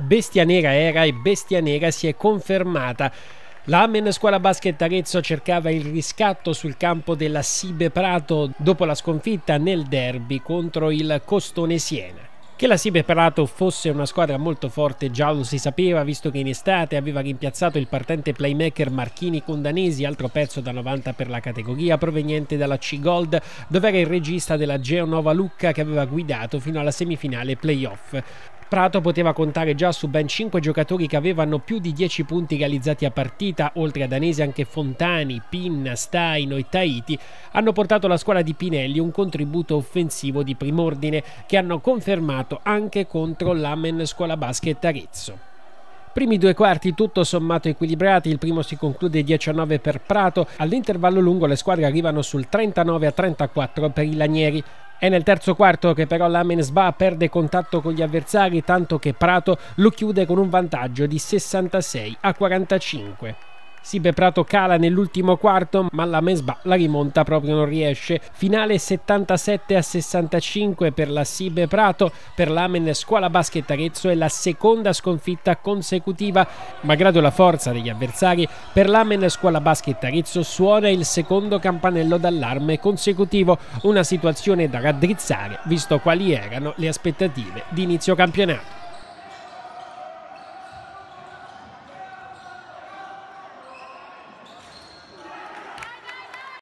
Bestia Nera era e Bestia Nera si è confermata. L'Amen Scuola Basket Arezzo cercava il riscatto sul campo della Sibe Prato dopo la sconfitta nel derby contro il Costone Siena. Che la Sibe Prato fosse una squadra molto forte già lo si sapeva, visto che in estate aveva rimpiazzato il partente playmaker Marchini Condanesi, altro pezzo da 90 per la categoria, proveniente dalla C-Gold, dove era il regista della Geonova Lucca che aveva guidato fino alla semifinale playoff. Prato poteva contare già su ben 5 giocatori che avevano più di 10 punti realizzati a partita, oltre a danesi anche Fontani, Pinna, Staino e Tahiti, hanno portato alla squadra di Pinelli un contributo offensivo di primordine che hanno confermato anche contro l'Amen Scuola Basket Arezzo. Primi due quarti tutto sommato equilibrati, il primo si conclude 19 per Prato, all'intervallo lungo le squadre arrivano sul 39 a 34 per i Lanieri. È nel terzo quarto che però l'Amen Sba perde contatto con gli avversari tanto che Prato lo chiude con un vantaggio di 66 a 45. Sibe Prato cala nell'ultimo quarto, ma la Mesba la rimonta proprio non riesce. Finale 77 a 65 per la Sibe Prato, per l'Amen Scuola Basket Arezzo è la seconda sconfitta consecutiva. Malgrado la forza degli avversari, per l'Amen Scuola Basket Arezzo suona il secondo campanello d'allarme consecutivo, una situazione da raddrizzare visto quali erano le aspettative di inizio campionato.